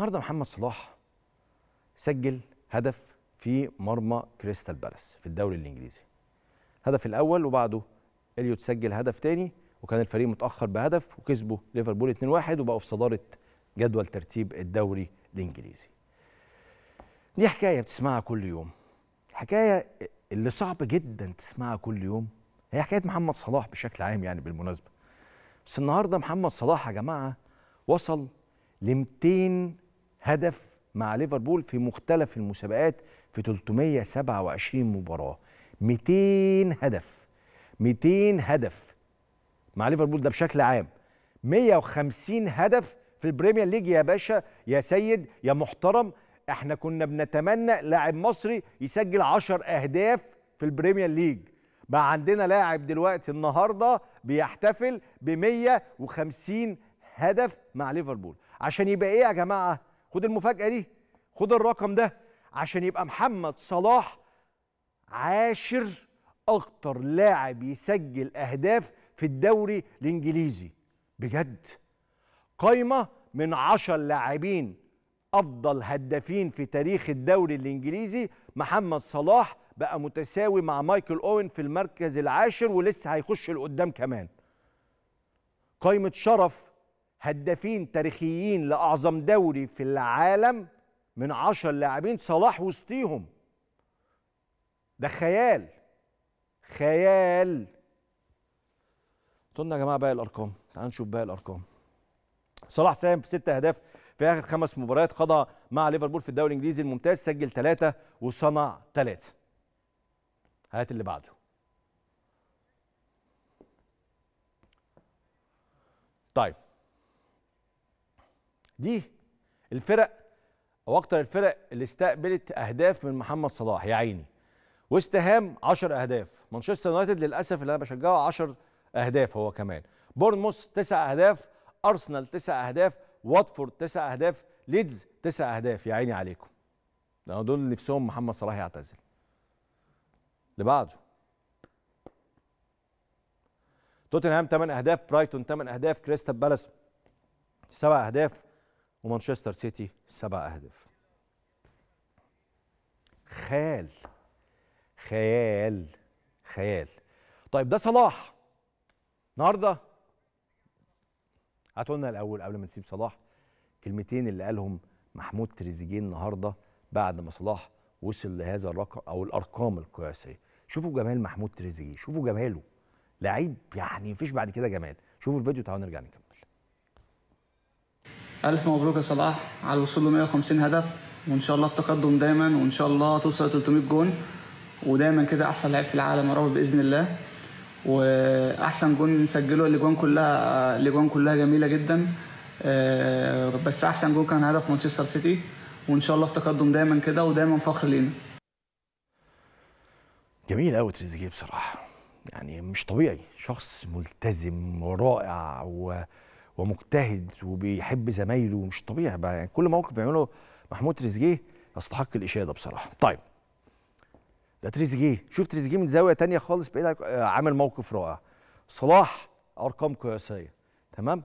النهارده محمد صلاح سجل هدف في مرمى كريستال بالاس في الدوري الانجليزي هدف الاول وبعده اليوت سجل هدف تاني وكان الفريق متاخر بهدف وكسبوا ليفربول 2-1 وبقوا في صداره جدول ترتيب الدوري الانجليزي دي حكايه بتسمعها كل يوم حكايه اللي صعب جدا تسمعها كل يوم هي حكايه محمد صلاح بشكل عام يعني بالمناسبه بس النهارده محمد صلاح يا جماعه وصل ل 200 هدف مع ليفربول في مختلف المسابقات في 327 مباراه 200 هدف 200 هدف مع ليفربول ده بشكل عام 150 هدف في البريمير ليج يا باشا يا سيد يا محترم احنا كنا بنتمنى لاعب مصري يسجل 10 اهداف في البريمير ليج بقى عندنا لاعب دلوقتي النهارده بيحتفل ب 150 هدف مع ليفربول عشان يبقى ايه يا جماعه خد المفاجاه دي خد الرقم ده عشان يبقى محمد صلاح عاشر اكتر لاعب يسجل اهداف في الدوري الانجليزي بجد قايمه من عشر لاعبين افضل هدافين في تاريخ الدوري الانجليزي محمد صلاح بقى متساوي مع مايكل اوين في المركز العاشر ولسه هيخش لقدام كمان قايمه شرف هدافين تاريخيين لاعظم دوري في العالم من 10 لاعبين صلاح وسطيهم ده خيال خيال قلنا يا جماعه باقي الارقام تعالوا نشوف باقي الارقام صلاح ساهم في ست اهداف في اخر خمس مباريات خضع مع ليفربول في الدوري الانجليزي الممتاز سجل ثلاثه وصنع ثلاثه هات اللي بعده طيب دي الفرق او اكتر الفرق اللي استقبلت اهداف من محمد صلاح يا عيني وست هام 10 اهداف مانشستر يونايتد للاسف اللي انا بشجعه 10 اهداف هو كمان بورنموث 9 اهداف ارسنال 9 اهداف واتفورد 9 اهداف ليدز 9 اهداف يا عيني عليكم لان دول نفسهم محمد صلاح يعتزل اللي بعده توتنهام 8 اهداف برايتون 8 اهداف كريستال بالاس 7 اهداف ومانشستر سيتي سبع أهداف خيال خيال خيال طيب ده صلاح النهارده هاتوا لنا الاول قبل ما نسيب صلاح كلمتين اللي قالهم محمود تريزيجيه النهارده بعد ما صلاح وصل لهذا الرقم او الارقام القياسيه شوفوا جمال محمود تريزيجيه شوفوا جماله لعيب يعني مفيش بعد كده جمال شوفوا الفيديو تعالوا نرجع نكمل الف مبروك يا صلاح على الوصول ل 150 هدف وان شاء الله في تقدم دايما وان شاء الله توصل 300 جون ودايما كده احسن لعيب في العالم يا رب باذن الله واحسن جون سجله الاجوان كلها الاجوان كلها جميله جدا آه، بس احسن جون كان هدف مانشستر سيتي وان شاء الله في تقدم دايما كده ودايما فخر لينا جميل قوي تريزيجيه بصراحه يعني مش طبيعي شخص ملتزم ورائع و ومجتهد وبيحب زمايله مش طبيعي بقى يعني كل موقف بيعمله محمود تريزيجيه يستحق الاشاده بصراحه طيب ده تريزيجيه شوف تريزيجيه من زاويه تانية خالص بعيد آه، عامل موقف رائع صلاح ارقام قياسيه تمام